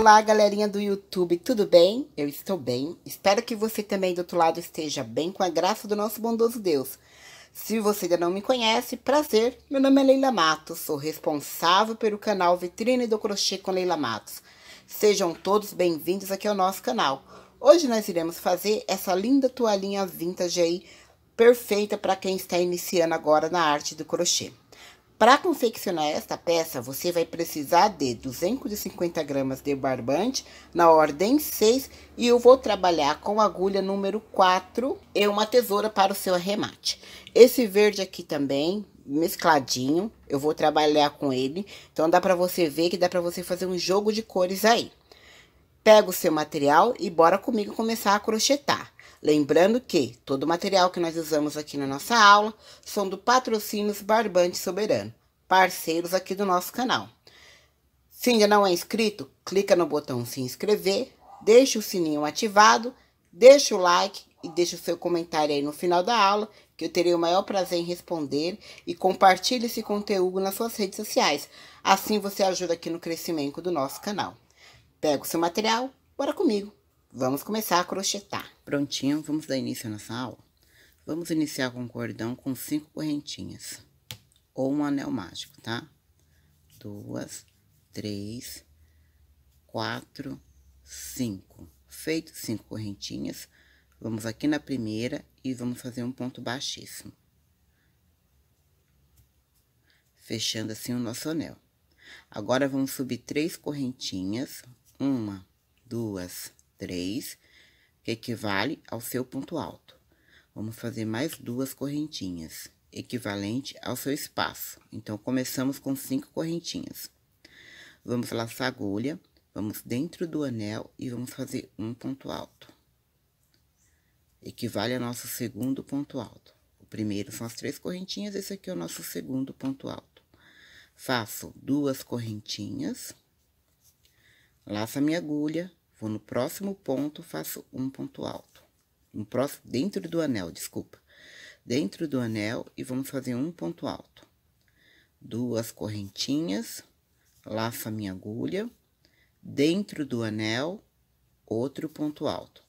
Olá, galerinha do YouTube, tudo bem? Eu estou bem. Espero que você também do outro lado esteja bem com a graça do nosso bondoso Deus. Se você ainda não me conhece, prazer. Meu nome é Leila Matos, sou responsável pelo canal Vitrine do Crochê com Leila Matos. Sejam todos bem-vindos aqui ao nosso canal. Hoje nós iremos fazer essa linda toalhinha vintage aí, perfeita para quem está iniciando agora na arte do crochê. Para confeccionar esta peça, você vai precisar de 250 gramas de barbante, na ordem 6, e eu vou trabalhar com agulha número 4 e uma tesoura para o seu arremate. Esse verde aqui também, mescladinho, eu vou trabalhar com ele, então dá para você ver que dá para você fazer um jogo de cores aí. Pega o seu material e bora comigo começar a crochetar. Lembrando que todo o material que nós usamos aqui na nossa aula são do Patrocínios Barbante Soberano, parceiros aqui do nosso canal. Se ainda não é inscrito, clica no botão se inscrever, deixa o sininho ativado, deixa o like e deixa o seu comentário aí no final da aula, que eu terei o maior prazer em responder e compartilhe esse conteúdo nas suas redes sociais. Assim você ajuda aqui no crescimento do nosso canal. Pega o seu material, bora comigo! Vamos começar a crochetar. Prontinho, vamos dar início à nossa aula? Vamos iniciar com um cordão com cinco correntinhas, ou um anel mágico, tá? Duas, três, quatro, cinco. Feito cinco correntinhas, vamos aqui na primeira e vamos fazer um ponto baixíssimo. Fechando assim o nosso anel. Agora, vamos subir três correntinhas. Uma, duas, três 3, que equivale ao seu ponto alto. Vamos fazer mais duas correntinhas, equivalente ao seu espaço. Então, começamos com cinco correntinhas. Vamos laçar a agulha, vamos dentro do anel e vamos fazer um ponto alto. Equivale ao nosso segundo ponto alto. O primeiro são as três correntinhas, esse aqui é o nosso segundo ponto alto. Faço duas correntinhas, laço a minha agulha, Vou no próximo ponto, faço um ponto alto. No próximo, dentro do anel, desculpa. Dentro do anel e vamos fazer um ponto alto. Duas correntinhas, laço a minha agulha. Dentro do anel, outro ponto alto.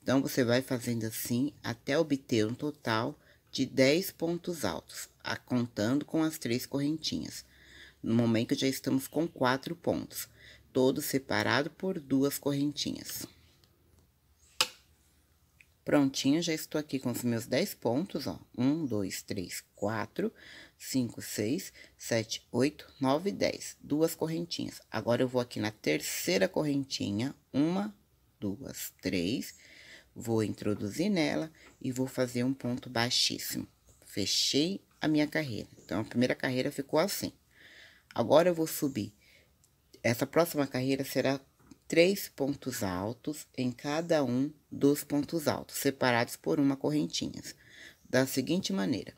Então, você vai fazendo assim até obter um total de 10 pontos altos, a, contando com as três correntinhas. No momento, já estamos com quatro pontos todo separado por duas correntinhas. Prontinho, já estou aqui com os meus 10 pontos, ó. 1, 2, 3, 4, 5, 6, 7, 8, 9, 10. Duas correntinhas. Agora, eu vou aqui na terceira correntinha. Uma, duas, três. Vou introduzir nela e vou fazer um ponto baixíssimo. Fechei a minha carreira. Então, a primeira carreira ficou assim. Agora, eu vou subir essa próxima carreira será três pontos altos em cada um dos pontos altos, separados por uma correntinha. Da seguinte maneira,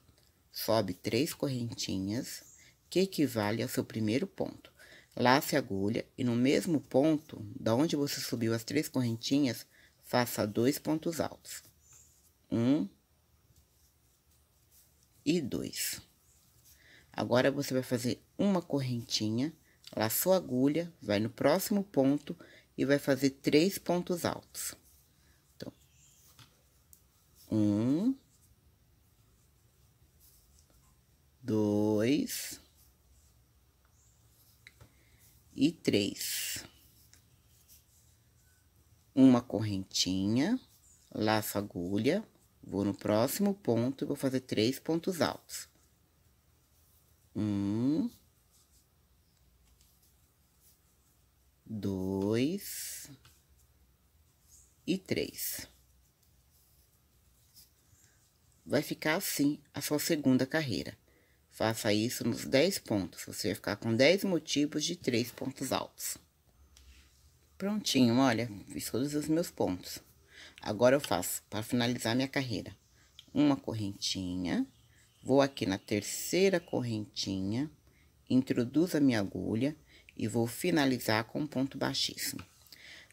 sobe três correntinhas, que equivale ao seu primeiro ponto. Lace a agulha e no mesmo ponto, da onde você subiu as três correntinhas, faça dois pontos altos. Um e dois. Agora, você vai fazer uma correntinha Laçou a agulha, vai no próximo ponto e vai fazer três pontos altos. Então, um, dois e três. Uma correntinha, laço a agulha, vou no próximo ponto e vou fazer três pontos altos. Um, dois e três. Vai ficar assim a sua segunda carreira. Faça isso nos 10 pontos. Você vai ficar com 10 motivos de 3 pontos altos. Prontinho, olha, fiz todos os meus pontos. Agora eu faço, para finalizar minha carreira, uma correntinha. Vou aqui na terceira correntinha, introduzo a minha agulha e vou finalizar com um ponto baixíssimo.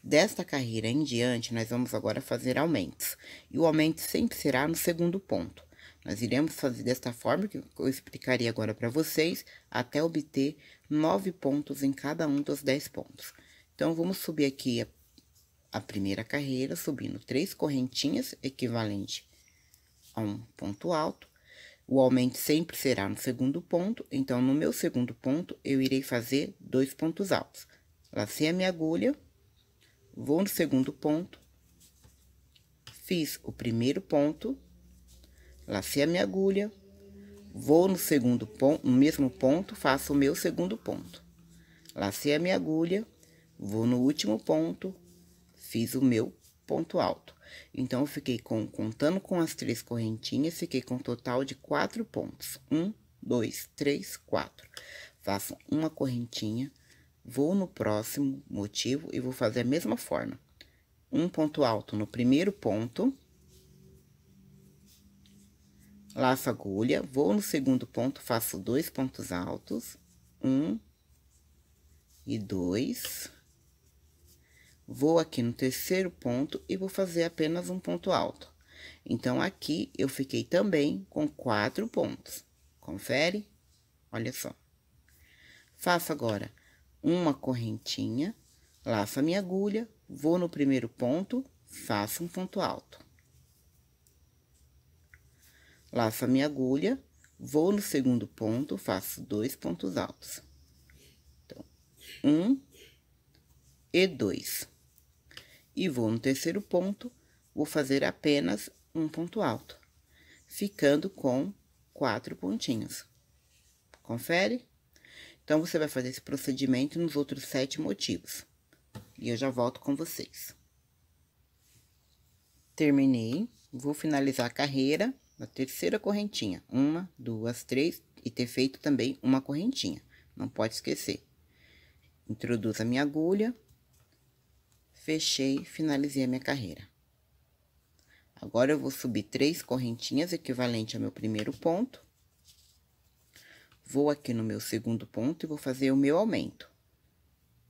Desta carreira em diante, nós vamos agora fazer aumentos, e o aumento sempre será no segundo ponto. Nós iremos fazer desta forma, que eu explicarei agora para vocês, até obter nove pontos em cada um dos dez pontos. Então, vamos subir aqui a primeira carreira, subindo três correntinhas, equivalente a um ponto alto, o aumento sempre será no segundo ponto, então no meu segundo ponto eu irei fazer dois pontos altos. Lacei a minha agulha, vou no segundo ponto, fiz o primeiro ponto, lacei a minha agulha, vou no segundo ponto, no mesmo ponto, faço o meu segundo ponto. Lacei a minha agulha, vou no último ponto, fiz o meu ponto alto. Então, eu fiquei com, contando com as três correntinhas, fiquei com um total de quatro pontos. Um, dois, três, quatro. Faço uma correntinha, vou no próximo motivo e vou fazer a mesma forma. Um ponto alto no primeiro ponto. Laço agulha, vou no segundo ponto, faço dois pontos altos. Um e dois Vou aqui no terceiro ponto e vou fazer apenas um ponto alto. Então, aqui eu fiquei também com quatro pontos. Confere? Olha só. Faço agora uma correntinha, laço a minha agulha, vou no primeiro ponto, faço um ponto alto. Laço a minha agulha, vou no segundo ponto, faço dois pontos altos. Então, um e dois. E vou no terceiro ponto, vou fazer apenas um ponto alto, ficando com quatro pontinhos. Confere? Então, você vai fazer esse procedimento nos outros sete motivos. E eu já volto com vocês. Terminei, vou finalizar a carreira na terceira correntinha. Uma, duas, três, e ter feito também uma correntinha. Não pode esquecer. Introduzo a minha agulha, fechei, finalizei a minha carreira. Agora, eu vou subir três correntinhas, equivalente ao meu primeiro ponto. Vou aqui no meu segundo ponto e vou fazer o meu aumento.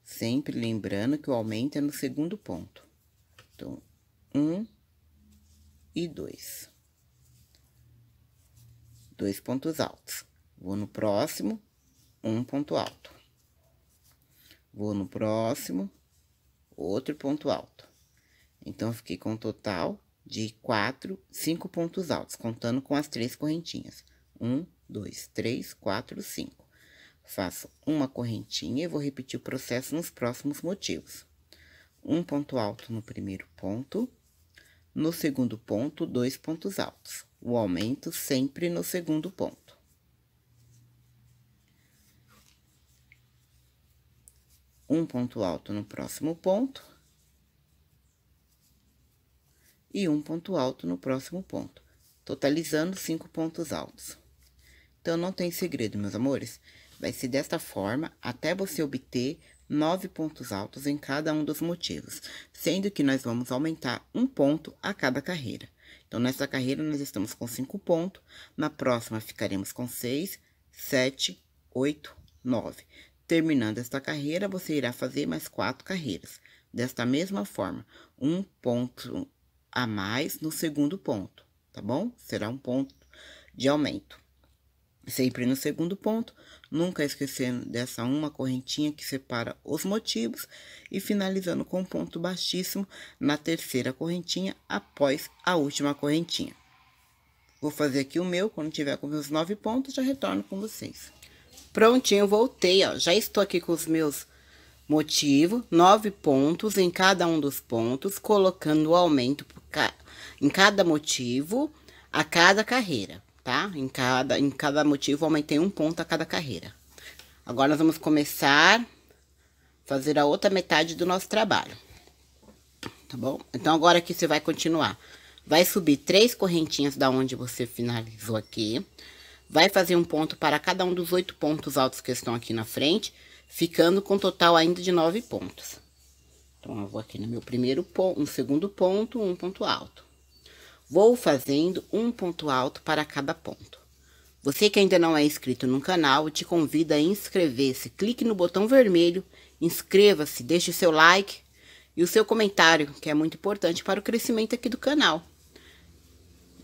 Sempre lembrando que o aumento é no segundo ponto. Então, um e dois. Dois pontos altos. Vou no próximo, um ponto alto. Vou no próximo, outro ponto alto. Então, eu fiquei com um total de quatro, cinco pontos altos, contando com as três correntinhas. Um, dois, três, quatro, cinco. Faço uma correntinha e vou repetir o processo nos próximos motivos. Um ponto alto no primeiro ponto, no segundo ponto, dois pontos altos. O aumento sempre no segundo ponto. um ponto alto no próximo ponto. E um ponto alto no próximo ponto, totalizando cinco pontos altos. Então, não tem segredo, meus amores. Vai ser desta forma até você obter nove pontos altos em cada um dos motivos, sendo que nós vamos aumentar um ponto a cada carreira. Então, nessa carreira, nós estamos com cinco pontos, na próxima ficaremos com seis, sete, oito, nove. Terminando esta carreira, você irá fazer mais quatro carreiras. Desta mesma forma, um ponto a mais no segundo ponto, tá bom? Será um ponto de aumento. Sempre no segundo ponto, nunca esquecendo dessa uma correntinha que separa os motivos e finalizando com um ponto baixíssimo na terceira correntinha após a última correntinha. Vou fazer aqui o meu, quando tiver com meus nove pontos, já retorno com vocês. Prontinho, voltei, ó. Já estou aqui com os meus motivos, nove pontos em cada um dos pontos, colocando o aumento ca... em cada motivo, a cada carreira, tá? Em cada, em cada motivo, aumentei um ponto a cada carreira. Agora, nós vamos começar a fazer a outra metade do nosso trabalho, tá bom? Então, agora aqui você vai continuar. Vai subir três correntinhas da onde você finalizou aqui. Aqui vai fazer um ponto para cada um dos oito pontos altos que estão aqui na frente, ficando com um total ainda de nove pontos. Então, eu vou aqui no meu primeiro ponto, um segundo ponto, um ponto alto. Vou fazendo um ponto alto para cada ponto. Você que ainda não é inscrito no canal, te convido a inscrever-se. Clique no botão vermelho, inscreva-se, deixe o seu like e o seu comentário, que é muito importante para o crescimento aqui do canal.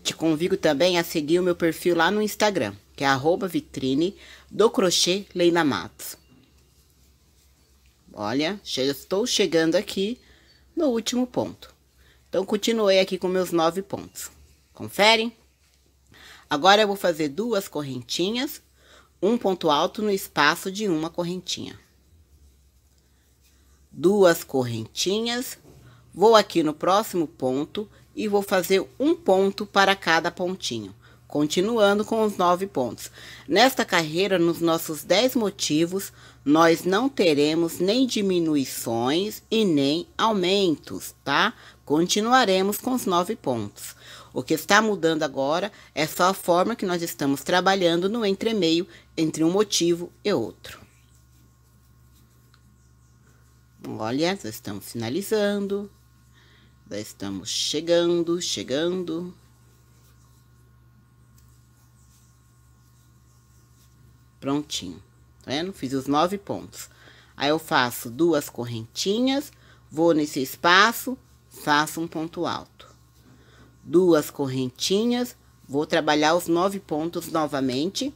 Te convido também a seguir o meu perfil lá no Instagram, que é arroba vitrine do crochê Leina Matos. Olha, já estou chegando aqui no último ponto. Então, continuei aqui com meus nove pontos. Confere? Agora, eu vou fazer duas correntinhas, um ponto alto no espaço de uma correntinha. Duas correntinhas, vou aqui no próximo ponto e vou fazer um ponto para cada pontinho. Continuando com os nove pontos. Nesta carreira, nos nossos dez motivos, nós não teremos nem diminuições e nem aumentos, tá? Continuaremos com os nove pontos. O que está mudando agora é só a forma que nós estamos trabalhando no entremeio entre um motivo e outro. Olha, estamos finalizando. Já estamos chegando, chegando. Prontinho, tá vendo? Fiz os nove pontos. Aí, eu faço duas correntinhas, vou nesse espaço, faço um ponto alto. Duas correntinhas, vou trabalhar os nove pontos novamente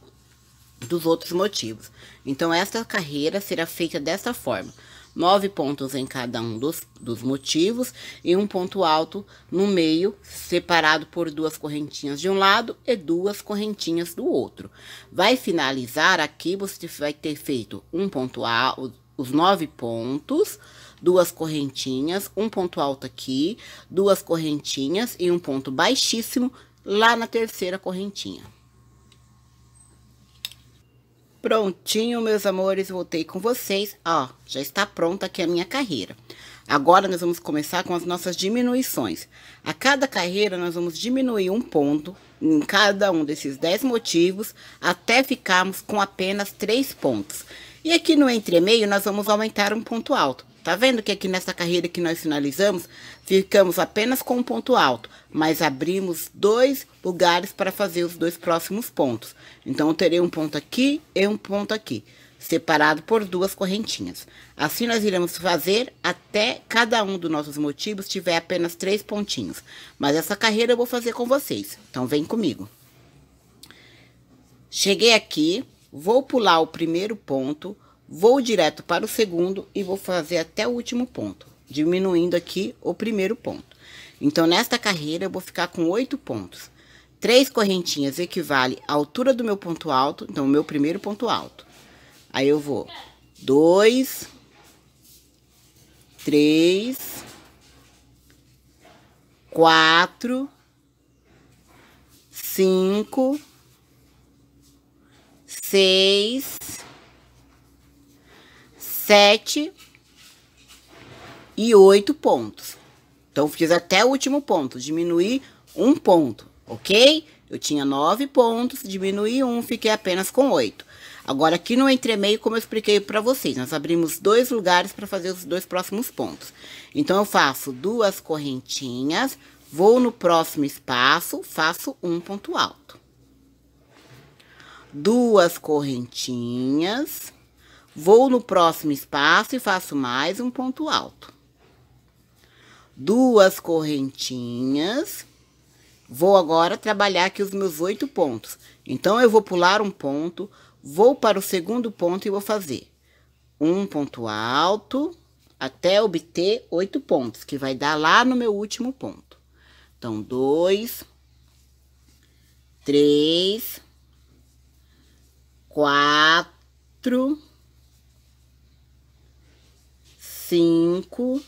dos outros motivos. Então, esta carreira será feita dessa forma nove pontos em cada um dos, dos motivos e um ponto alto no meio, separado por duas correntinhas de um lado e duas correntinhas do outro. Vai finalizar aqui, você vai ter feito um ponto alto, os nove pontos, duas correntinhas, um ponto alto aqui, duas correntinhas e um ponto baixíssimo lá na terceira correntinha. Prontinho, meus amores, voltei com vocês. Ó, já está pronta aqui a minha carreira. Agora, nós vamos começar com as nossas diminuições. A cada carreira, nós vamos diminuir um ponto em cada um desses 10 motivos, até ficarmos com apenas 3 pontos. E aqui no entremeio, nós vamos aumentar um ponto alto. Tá vendo que aqui nessa carreira que nós finalizamos, ficamos apenas com um ponto alto, mas abrimos dois lugares para fazer os dois próximos pontos. Então, eu terei um ponto aqui e um ponto aqui, separado por duas correntinhas. Assim, nós iremos fazer até cada um dos nossos motivos tiver apenas três pontinhos. Mas essa carreira eu vou fazer com vocês, então vem comigo. Cheguei aqui, vou pular o primeiro ponto, Vou direto para o segundo e vou fazer até o último ponto, diminuindo aqui o primeiro ponto. Então, nesta carreira, eu vou ficar com oito pontos. Três correntinhas equivale à altura do meu ponto alto, então, o meu primeiro ponto alto. Aí, eu vou dois, três, quatro, cinco, seis, sete e oito pontos. Então, fiz até o último ponto, diminuí um ponto, ok? Eu tinha nove pontos, diminuí um, fiquei apenas com oito. Agora, aqui no entremeio, como eu expliquei para vocês, nós abrimos dois lugares para fazer os dois próximos pontos. Então, eu faço duas correntinhas, vou no próximo espaço, faço um ponto alto. Duas correntinhas, Vou no próximo espaço e faço mais um ponto alto. Duas correntinhas. Vou agora trabalhar aqui os meus oito pontos. Então, eu vou pular um ponto, vou para o segundo ponto e vou fazer um ponto alto até obter oito pontos, que vai dar lá no meu último ponto. Então, dois, três, quatro cinco,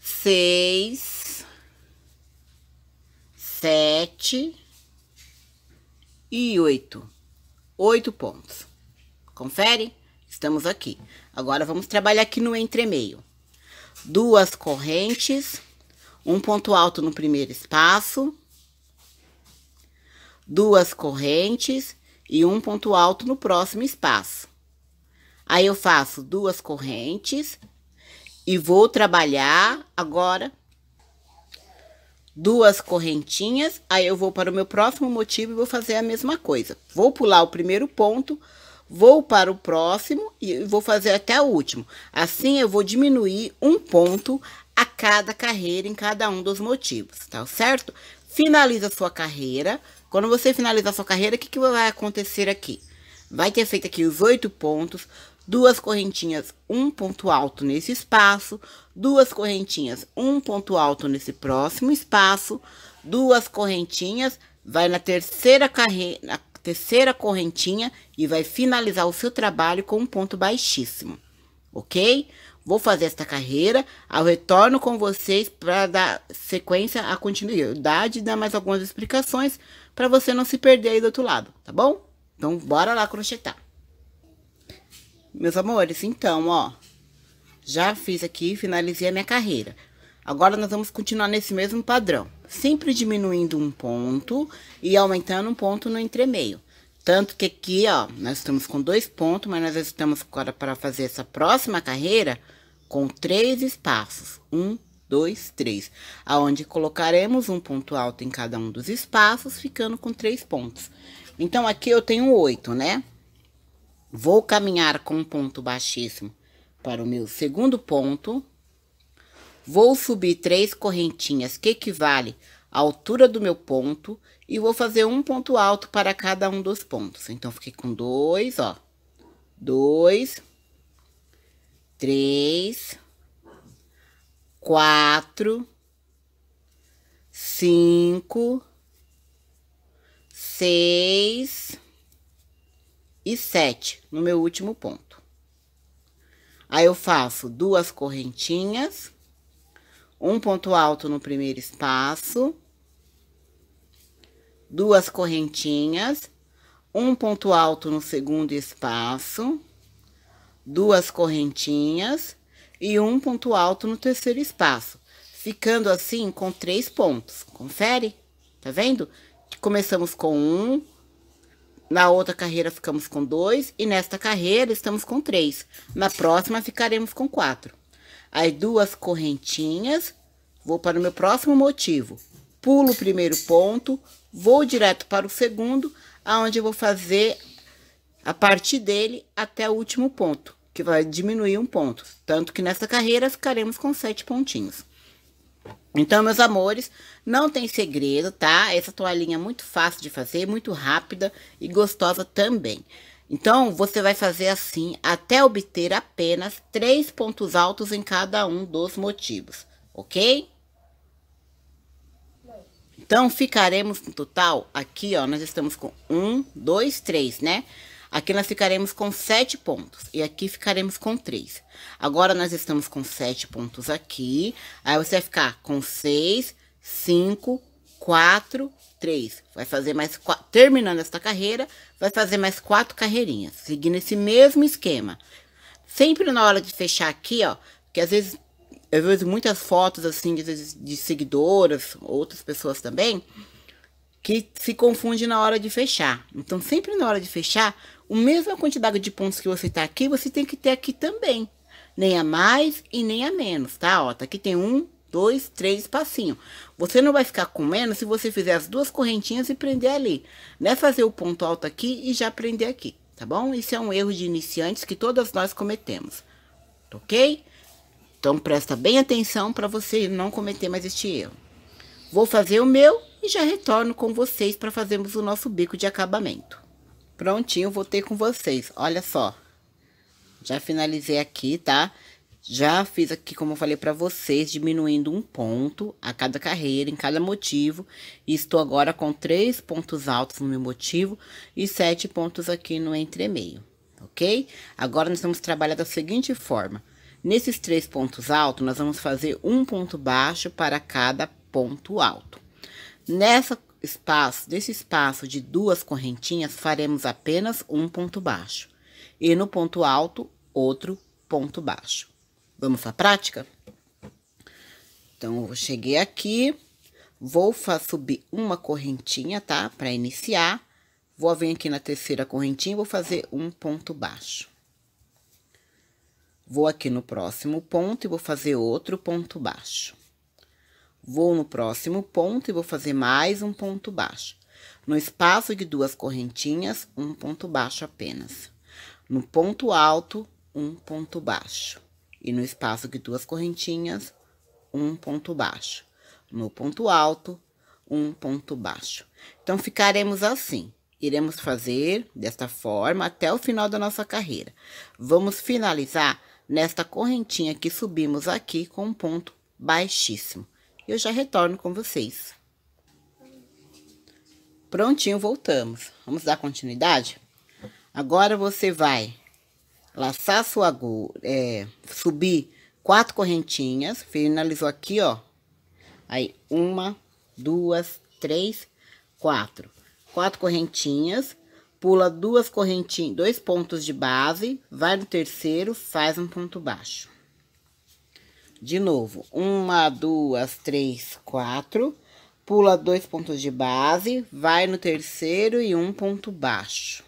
seis, sete e oito. Oito pontos. Confere? Estamos aqui. Agora, vamos trabalhar aqui no entremeio. Duas correntes, um ponto alto no primeiro espaço, duas correntes e um ponto alto no próximo espaço. Aí eu faço duas correntes e vou trabalhar agora duas correntinhas, aí eu vou para o meu próximo motivo e vou fazer a mesma coisa. Vou pular o primeiro ponto, vou para o próximo e vou fazer até o último. Assim, eu vou diminuir um ponto a cada carreira em cada um dos motivos, tá certo? Finaliza a sua carreira. Quando você finalizar a sua carreira, o que, que vai acontecer aqui? Vai ter feito aqui os oito pontos, duas correntinhas, um ponto alto nesse espaço, duas correntinhas, um ponto alto nesse próximo espaço, duas correntinhas, vai na terceira, carre... na terceira correntinha e vai finalizar o seu trabalho com um ponto baixíssimo, ok? Vou fazer esta carreira, eu retorno com vocês para dar sequência à continuidade e dar mais algumas explicações para você não se perder aí do outro lado, tá bom? Então, bora lá crochetar. Meus amores, então, ó, já fiz aqui, finalizei a minha carreira. Agora, nós vamos continuar nesse mesmo padrão, sempre diminuindo um ponto e aumentando um ponto no entremeio. Tanto que aqui, ó, nós estamos com dois pontos, mas nós estamos agora para fazer essa próxima carreira com três espaços. Um, dois, três. Aonde colocaremos um ponto alto em cada um dos espaços, ficando com três pontos. Então, aqui eu tenho oito, né? Vou caminhar com um ponto baixíssimo para o meu segundo ponto. Vou subir três correntinhas que equivale à altura do meu ponto e vou fazer um ponto alto para cada um dos pontos. Então, fiquei com dois, ó. Dois, três, quatro, cinco, seis, e 7 no meu último ponto. Aí eu faço duas correntinhas, um ponto alto no primeiro espaço, duas correntinhas, um ponto alto no segundo espaço, duas correntinhas e um ponto alto no terceiro espaço, ficando assim com três pontos. Confere? Tá vendo? Começamos com um, na outra carreira ficamos com dois e nesta carreira estamos com três. Na próxima ficaremos com quatro. As duas correntinhas, vou para o meu próximo motivo. Pulo o primeiro ponto, vou direto para o segundo, aonde eu vou fazer a partir dele até o último ponto, que vai diminuir um ponto. Tanto que nesta carreira ficaremos com sete pontinhos. Então, meus amores, não tem segredo, tá? Essa toalhinha é muito fácil de fazer, muito rápida e gostosa também. Então, você vai fazer assim até obter apenas três pontos altos em cada um dos motivos, ok? Então, ficaremos no total, aqui ó, nós estamos com um, dois, três, né? Aqui nós ficaremos com 7 pontos e aqui ficaremos com 3. Agora, nós estamos com 7 pontos aqui. Aí, você vai ficar com 6, 5, 4, 3. Vai fazer mais... 4, terminando esta carreira, vai fazer mais 4 carreirinhas, seguindo esse mesmo esquema. Sempre na hora de fechar aqui, ó, que às vezes eu vejo muitas fotos, assim, de seguidoras, outras pessoas também que se confunde na hora de fechar. Então, sempre na hora de fechar, a mesma quantidade de pontos que você está aqui, você tem que ter aqui também. Nem a mais e nem a menos, tá? Ó, tá aqui tem um, dois, três passinho. Você não vai ficar com menos se você fizer as duas correntinhas e prender ali. Né? fazer o ponto alto aqui e já prender aqui, tá bom? Isso é um erro de iniciantes que todas nós cometemos, ok? Então, presta bem atenção para você não cometer mais este erro. Vou fazer o meu e já retorno com vocês para fazermos o nosso bico de acabamento. Prontinho, voltei com vocês, olha só. Já finalizei aqui, tá? Já fiz aqui, como eu falei para vocês, diminuindo um ponto a cada carreira, em cada motivo. E estou agora com três pontos altos no meu motivo e sete pontos aqui no entremeio, ok? Agora nós vamos trabalhar da seguinte forma. Nesses três pontos altos, nós vamos fazer um ponto baixo para cada ponto alto. Nessa espaço, desse espaço de duas correntinhas, faremos apenas um ponto baixo. E no ponto alto, outro ponto baixo. Vamos para a prática? Então, eu cheguei aqui, vou subir uma correntinha, tá? Para iniciar, vou vir aqui na terceira correntinha, vou fazer um ponto baixo. Vou aqui no próximo ponto e vou fazer outro ponto baixo. Vou no próximo ponto e vou fazer mais um ponto baixo. No espaço de duas correntinhas, um ponto baixo apenas. No ponto alto, um ponto baixo. E no espaço de duas correntinhas, um ponto baixo. No ponto alto, um ponto baixo. Então, ficaremos assim. Iremos fazer desta forma até o final da nossa carreira. Vamos finalizar nesta correntinha que subimos aqui com um ponto baixíssimo e eu já retorno com vocês. Prontinho, voltamos. Vamos dar continuidade? Agora você vai laçar sua agulha, é, subir quatro correntinhas, finalizou aqui, ó. Aí, uma, duas, três, quatro. Quatro correntinhas, pula duas correntinhas, dois pontos de base, vai no terceiro, faz um ponto baixo. De novo, uma, duas, três, quatro. Pula dois pontos de base, vai no terceiro e um ponto baixo.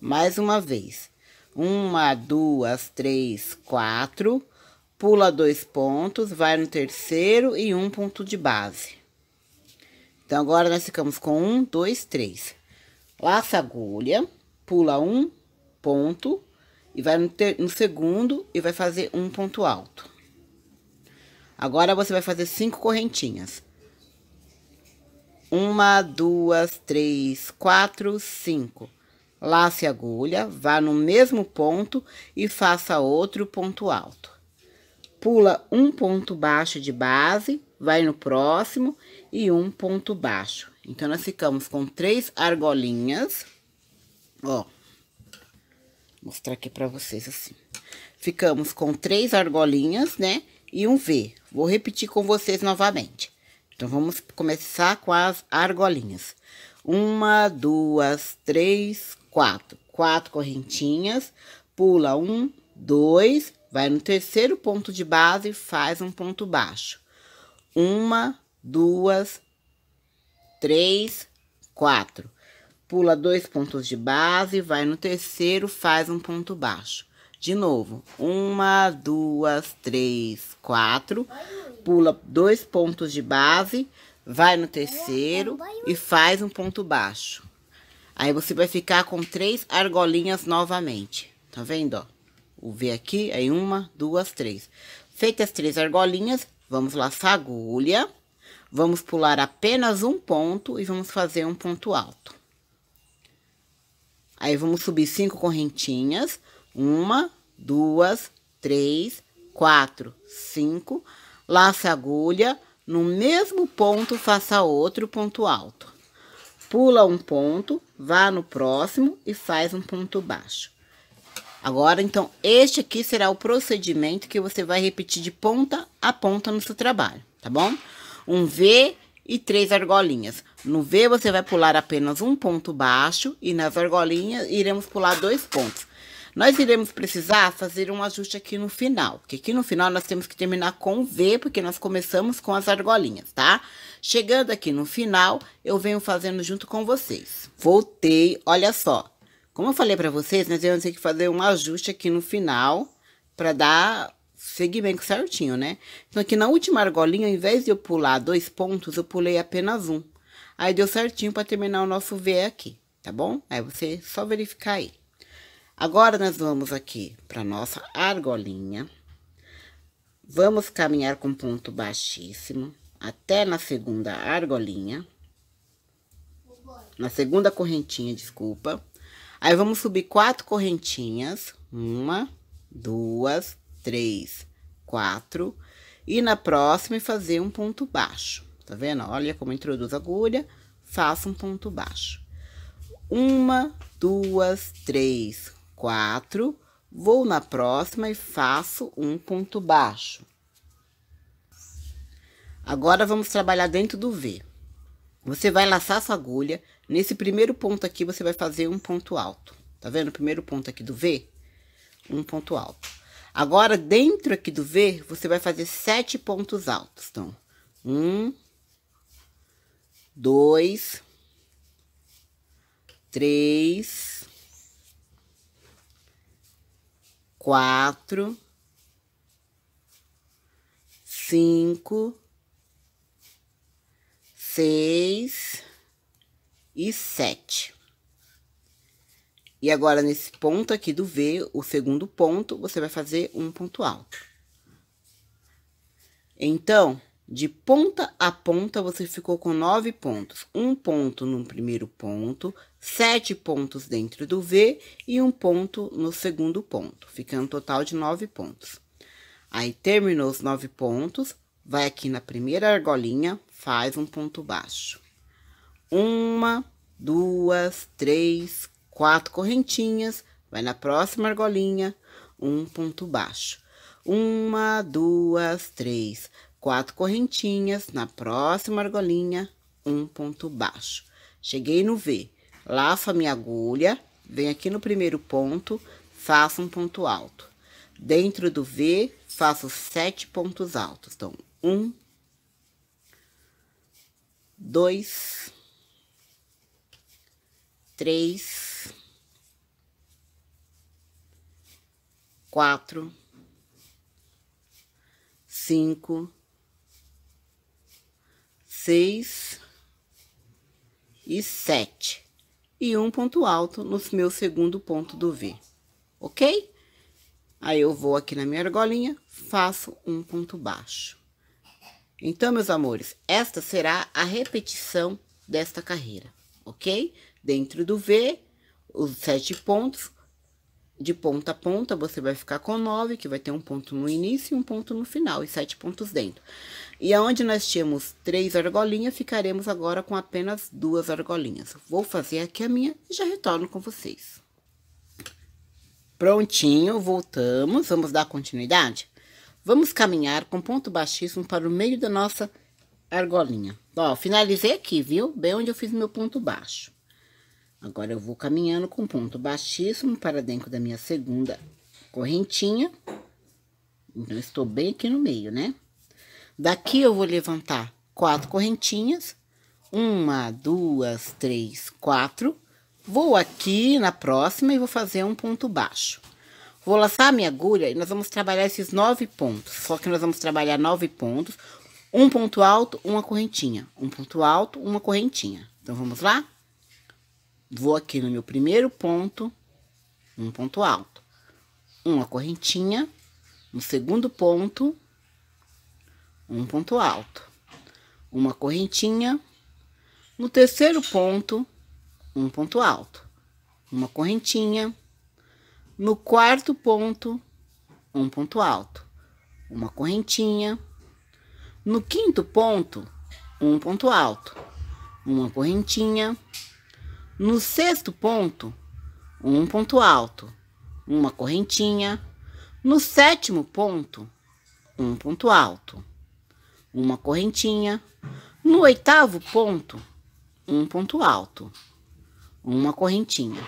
Mais uma vez. Uma, duas, três, quatro. Pula dois pontos, vai no terceiro e um ponto de base. Então, agora nós ficamos com um, dois, três. Laça agulha, pula um ponto e vai no, ter, no segundo e vai fazer um ponto alto. Agora você vai fazer cinco correntinhas. Uma, duas, três, quatro, cinco. Lace a agulha, vá no mesmo ponto e faça outro ponto alto. Pula um ponto baixo de base, vai no próximo e um ponto baixo. Então, nós ficamos com três argolinhas, ó. Vou mostrar aqui pra vocês assim. Ficamos com três argolinhas, né? e um V. Vou repetir com vocês novamente. Então, vamos começar com as argolinhas. Uma, duas, três, quatro. Quatro correntinhas. Pula um, dois. Vai no terceiro ponto de base e faz um ponto baixo. Uma, duas, três, quatro. Pula dois pontos de base, vai no terceiro, faz um ponto baixo. De novo, uma, duas, três, quatro. Pula dois pontos de base, vai no terceiro é, é e faz um ponto baixo. Aí você vai ficar com três argolinhas novamente. Tá vendo, ó? O V aqui, aí uma, duas, três. Feitas três argolinhas, vamos laçar a agulha. Vamos pular apenas um ponto e vamos fazer um ponto alto. Aí, vamos subir cinco correntinhas. Uma, duas, três, quatro, cinco. laça a agulha, no mesmo ponto faça outro ponto alto. Pula um ponto, vá no próximo e faz um ponto baixo. Agora, então, este aqui será o procedimento que você vai repetir de ponta a ponta no seu trabalho, tá bom? Um V e três argolinhas. No V, você vai pular apenas um ponto baixo e nas argolinhas iremos pular dois pontos. Nós iremos precisar fazer um ajuste aqui no final, porque aqui no final nós temos que terminar com V, porque nós começamos com as argolinhas, tá? Chegando aqui no final, eu venho fazendo junto com vocês. Voltei, olha só. Como eu falei para vocês, nós vamos ter que fazer um ajuste aqui no final para dar segmento certinho, né? Então, aqui na última argolinha, ao invés de eu pular dois pontos, eu pulei apenas um. Aí, deu certinho para terminar o nosso V aqui, tá bom? Aí, você só verificar aí. Agora, nós vamos aqui para nossa argolinha. Vamos caminhar com ponto baixíssimo até na segunda argolinha. Na segunda correntinha, desculpa. Aí, vamos subir quatro correntinhas. Uma, duas, três, quatro. E na próxima, fazer um ponto baixo. Tá vendo? Olha como introduz a agulha. Faça um ponto baixo. Uma, duas, três, 4, vou na próxima e faço um ponto baixo. Agora, vamos trabalhar dentro do V. Você vai laçar sua agulha, nesse primeiro ponto aqui, você vai fazer um ponto alto. Tá vendo o primeiro ponto aqui do V? Um ponto alto. Agora, dentro aqui do V, você vai fazer sete pontos altos. Então, um, dois, três, quatro, cinco, seis e sete. E agora, nesse ponto aqui do V, o segundo ponto, você vai fazer um ponto alto. Então, de ponta a ponta, você ficou com nove pontos. Um ponto no primeiro ponto, sete pontos dentro do V e um ponto no segundo ponto, ficando um total de nove pontos. Aí, terminou os nove pontos, vai aqui na primeira argolinha, faz um ponto baixo. Uma, duas, três, quatro correntinhas, vai na próxima argolinha, um ponto baixo. Uma, duas, três, quatro correntinhas, na próxima argolinha, um ponto baixo. Cheguei no V, laço a minha agulha, venho aqui no primeiro ponto, faço um ponto alto. Dentro do V, faço sete pontos altos. Então, um, dois, três, quatro, cinco, 6 e 7. E um ponto alto no meu segundo ponto do V, ok? Aí, eu vou aqui na minha argolinha, faço um ponto baixo. Então, meus amores, esta será a repetição desta carreira, ok? Dentro do V, os sete pontos, de ponta a ponta, você vai ficar com 9, que vai ter um ponto no início e um ponto no final, e sete pontos dentro. E aonde nós tínhamos três argolinhas, ficaremos agora com apenas duas argolinhas. Vou fazer aqui a minha e já retorno com vocês. Prontinho, voltamos, vamos dar continuidade? Vamos caminhar com ponto baixíssimo para o meio da nossa argolinha. Ó, finalizei aqui, viu? Bem onde eu fiz meu ponto baixo. Agora eu vou caminhando com ponto baixíssimo para dentro da minha segunda correntinha. Então, estou bem aqui no meio, né? Daqui eu vou levantar quatro correntinhas. Uma, duas, três, quatro. Vou aqui na próxima e vou fazer um ponto baixo. Vou laçar a minha agulha e nós vamos trabalhar esses nove pontos. Só que nós vamos trabalhar nove pontos. Um ponto alto, uma correntinha. Um ponto alto, uma correntinha. Então, vamos lá? Vou aqui no meu primeiro ponto, um ponto alto. Uma correntinha, no segundo ponto, um ponto alto. Uma correntinha, no terceiro ponto, um ponto alto. Uma correntinha, no quarto ponto, um ponto alto. Uma correntinha, no quinto ponto, um ponto alto. Uma correntinha, no sexto ponto, um ponto alto, uma correntinha. No sétimo ponto, um ponto alto, uma correntinha. No oitavo ponto, um ponto alto, uma correntinha.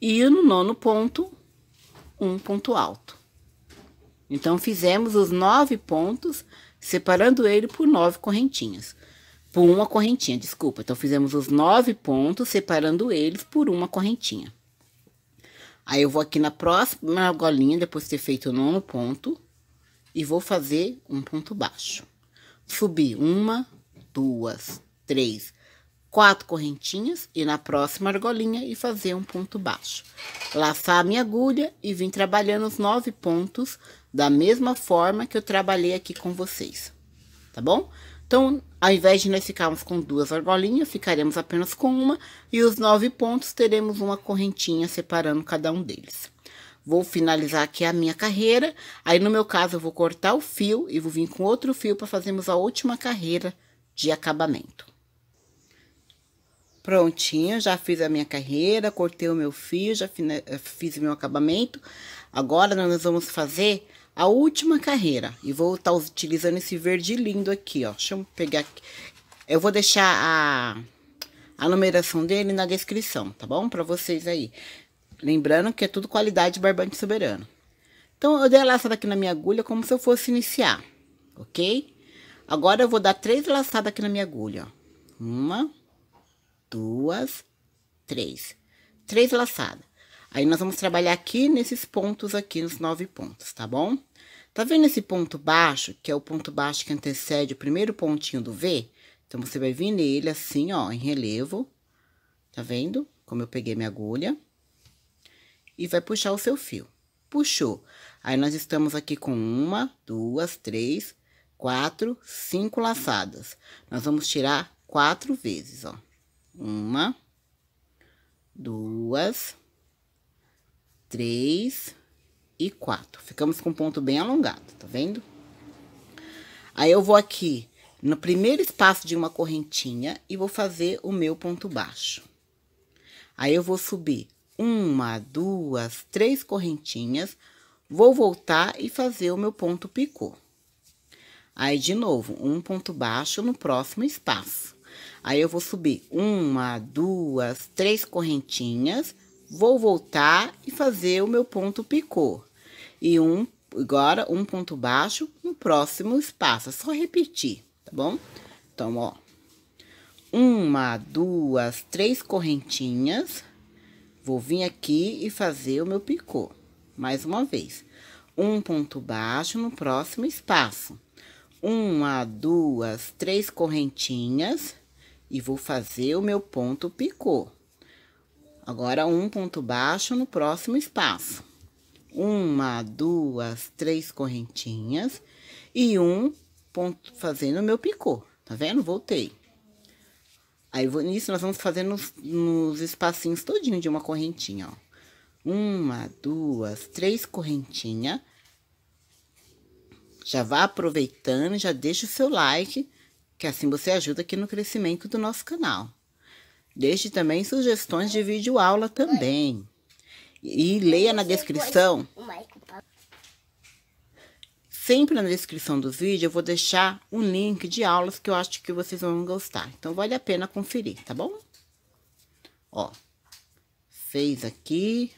E no nono ponto, um ponto alto. Então, fizemos os nove pontos, separando ele por nove correntinhas por uma correntinha, desculpa. Então, fizemos os nove pontos, separando eles por uma correntinha. Aí, eu vou aqui na próxima golinha, depois de ter feito o nono ponto, e vou fazer um ponto baixo. Subir uma, duas, três, quatro correntinhas, e na próxima argolinha, e fazer um ponto baixo. Laçar a minha agulha e vim trabalhando os nove pontos da mesma forma que eu trabalhei aqui com vocês, tá bom? Então, ao invés de nós ficarmos com duas argolinhas, ficaremos apenas com uma, e os nove pontos teremos uma correntinha separando cada um deles. Vou finalizar aqui a minha carreira, aí no meu caso eu vou cortar o fio e vou vir com outro fio para fazermos a última carreira de acabamento. Prontinho, já fiz a minha carreira, cortei o meu fio, já eh, fiz o meu acabamento. Agora, nós vamos fazer a última carreira, e vou estar tá utilizando esse verde lindo aqui, ó. Deixa eu pegar aqui. Eu vou deixar a, a numeração dele na descrição, tá bom? Pra vocês aí. Lembrando que é tudo qualidade barbante soberano. Então, eu dei a laçada aqui na minha agulha como se eu fosse iniciar, ok? Agora, eu vou dar três laçadas aqui na minha agulha, ó. Uma, duas, três. Três laçadas. Aí, nós vamos trabalhar aqui nesses pontos aqui, nos nove pontos, tá bom? Tá vendo esse ponto baixo, que é o ponto baixo que antecede o primeiro pontinho do V? Então, você vai vir nele assim, ó, em relevo, tá vendo? Como eu peguei minha agulha. E vai puxar o seu fio. Puxou. Aí, nós estamos aqui com uma, duas, três, quatro, cinco laçadas. Nós vamos tirar quatro vezes, ó. Uma, duas, três e quatro. Ficamos com um ponto bem alongado, tá vendo? Aí eu vou aqui no primeiro espaço de uma correntinha e vou fazer o meu ponto baixo. Aí eu vou subir uma, duas, três correntinhas, vou voltar e fazer o meu ponto picô. Aí, de novo, um ponto baixo no próximo espaço. Aí, eu vou subir uma, duas, três correntinhas, vou voltar e fazer o meu ponto picô. E um, agora, um ponto baixo no próximo espaço. É só repetir, tá bom? Então, ó. Uma, duas, três correntinhas. Vou vir aqui e fazer o meu picô. Mais uma vez. Um ponto baixo no próximo espaço. Uma, duas, três correntinhas. E vou fazer o meu ponto picô. Agora, um ponto baixo no próximo espaço. Uma, duas, três correntinhas e um ponto fazendo o meu picô. Tá vendo? Voltei. Aí, nisso, nós vamos fazer nos, nos espacinhos todinho de uma correntinha, ó. Uma, duas, três correntinha. Já vá aproveitando, já deixa o seu like, que assim você ajuda aqui no crescimento do nosso canal. Deixe também sugestões de vídeo aula também. E leia na descrição. Sempre na descrição do vídeo eu vou deixar um link de aulas que eu acho que vocês vão gostar. Então, vale a pena conferir, tá bom? Ó, fez aqui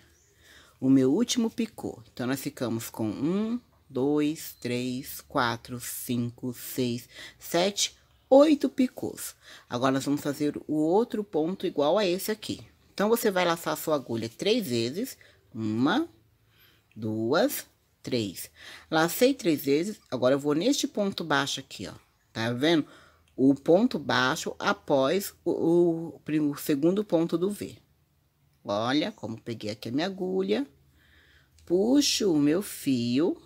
o meu último picô. Então, nós ficamos com um, dois, três, quatro, cinco, seis, sete, oito picôs. Agora, nós vamos fazer o outro ponto igual a esse aqui. Então, você vai laçar a sua agulha três vezes. Uma, duas, três. Lacei três vezes, agora eu vou neste ponto baixo aqui, ó. Tá vendo? O ponto baixo após o, o, o segundo ponto do V. Olha como peguei aqui a minha agulha. Puxo o meu fio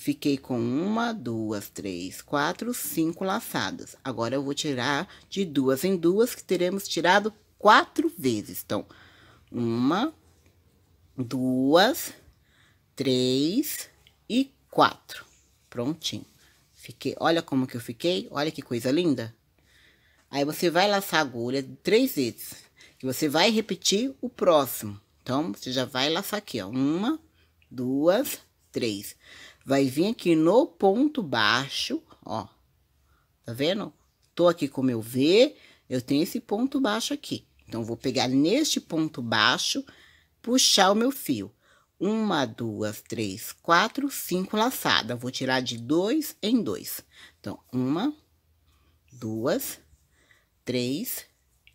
Fiquei com uma, duas, três, quatro, cinco laçadas. Agora eu vou tirar de duas em duas, que teremos tirado quatro vezes. Então, uma, duas, três e quatro. Prontinho. Fiquei, olha como que eu fiquei, olha que coisa linda. Aí, você vai laçar a agulha três vezes, que você vai repetir o próximo. Então, você já vai laçar aqui, ó. Uma, duas, três vai vir aqui no ponto baixo, ó. Tá vendo? Tô aqui com eu meu V, eu tenho esse ponto baixo aqui. Então, vou pegar neste ponto baixo, puxar o meu fio. Uma, duas, três, quatro, cinco laçada. Vou tirar de dois em dois. Então, uma, duas, três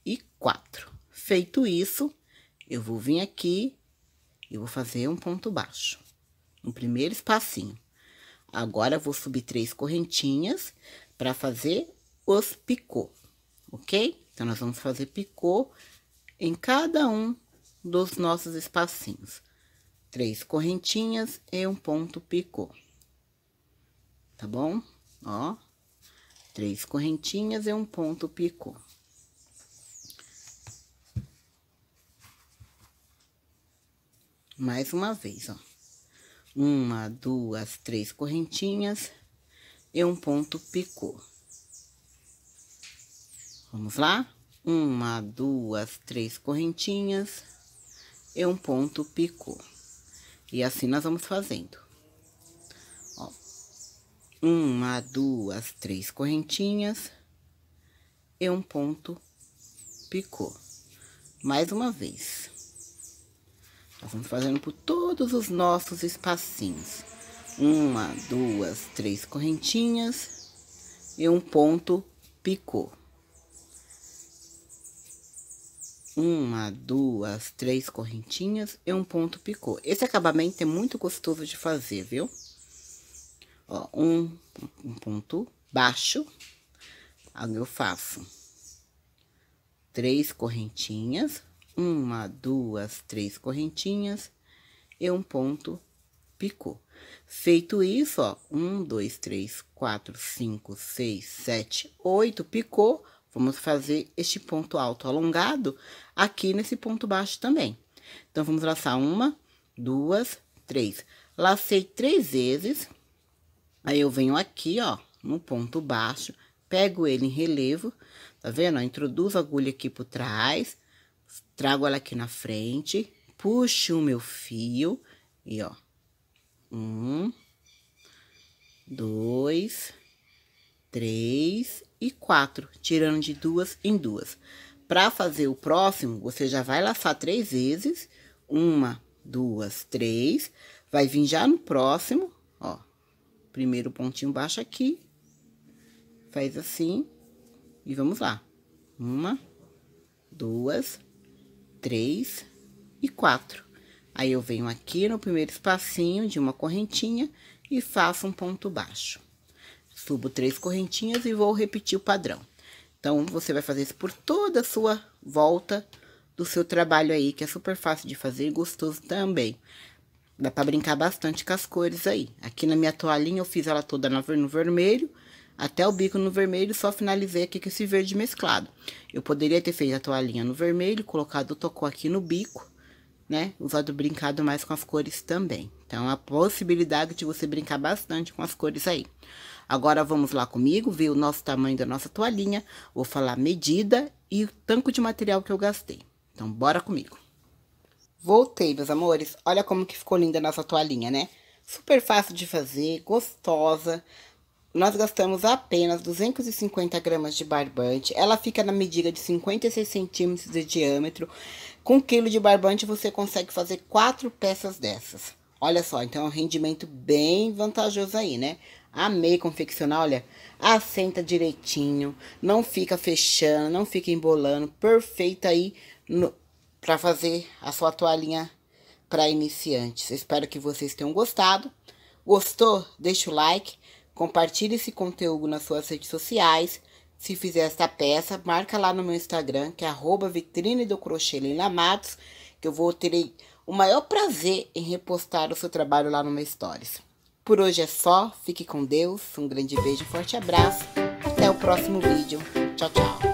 e quatro. Feito isso, eu vou vir aqui e vou fazer um ponto baixo. No primeiro espacinho. Agora, vou subir três correntinhas para fazer os picô, ok? Então, nós vamos fazer picô em cada um dos nossos espacinhos. Três correntinhas e um ponto picô, tá bom? Ó, três correntinhas e um ponto picô. Mais uma vez, ó uma, duas, três correntinhas e um ponto picô. Vamos lá? Uma, duas, três correntinhas e um ponto picô. E assim nós vamos fazendo. Ó, uma, duas, três correntinhas e um ponto picô. Mais uma vez. Nós vamos fazendo por todos os nossos espacinhos. Uma, duas, três correntinhas e um ponto picô. Uma, duas, três correntinhas e um ponto picô. Esse acabamento é muito gostoso de fazer, viu? Ó, um, um ponto baixo. Aí eu faço três correntinhas uma, duas, três correntinhas e um ponto picô. Feito isso, ó, um, dois, três, quatro, cinco, seis, sete, oito, picô. Vamos fazer este ponto alto alongado aqui nesse ponto baixo também. Então, vamos laçar uma, duas, três. Lacei três vezes, aí eu venho aqui, ó, no ponto baixo, pego ele em relevo, tá vendo? introduzo a agulha aqui por trás, trago ela aqui na frente, puxo o meu fio e ó, um, dois, três e quatro, tirando de duas em duas. Para fazer o próximo, você já vai laçar três vezes, uma, duas, três, vai vir já no próximo, ó, primeiro pontinho baixo aqui, faz assim, e vamos lá, uma, duas, três três e quatro. Aí, eu venho aqui no primeiro espacinho de uma correntinha e faço um ponto baixo. Subo três correntinhas e vou repetir o padrão. Então, você vai fazer isso por toda a sua volta do seu trabalho aí, que é super fácil de fazer e gostoso também. Dá pra brincar bastante com as cores aí. Aqui na minha toalhinha eu fiz ela toda no vermelho até o bico no vermelho, só finalizei aqui com esse verde mesclado. Eu poderia ter feito a toalhinha no vermelho, colocado o tocou aqui no bico, né? Usado brincado mais com as cores também. Então, é a possibilidade de você brincar bastante com as cores aí. Agora, vamos lá comigo, ver o nosso tamanho da nossa toalhinha. Vou falar medida e o tanco de material que eu gastei. Então, bora comigo. Voltei, meus amores. Olha como que ficou linda a nossa toalhinha, né? Super fácil de fazer, gostosa nós gastamos apenas 250 gramas de barbante. Ela fica na medida de 56 centímetros de diâmetro. Com um quilo de barbante, você consegue fazer quatro peças dessas. Olha só, então é um rendimento bem vantajoso aí, né? Amei confeccionar, olha, assenta direitinho, não fica fechando, não fica embolando, perfeita aí para fazer a sua toalhinha para iniciantes. Espero que vocês tenham gostado. Gostou? Deixa o like Compartilhe esse conteúdo nas suas redes sociais. Se fizer esta peça, marca lá no meu Instagram, que é arroba vitrine do crochê Leila Matos, que eu vou ter o maior prazer em repostar o seu trabalho lá no meu Stories. Por hoje é só, fique com Deus, um grande beijo, um forte abraço, até o próximo vídeo, tchau, tchau!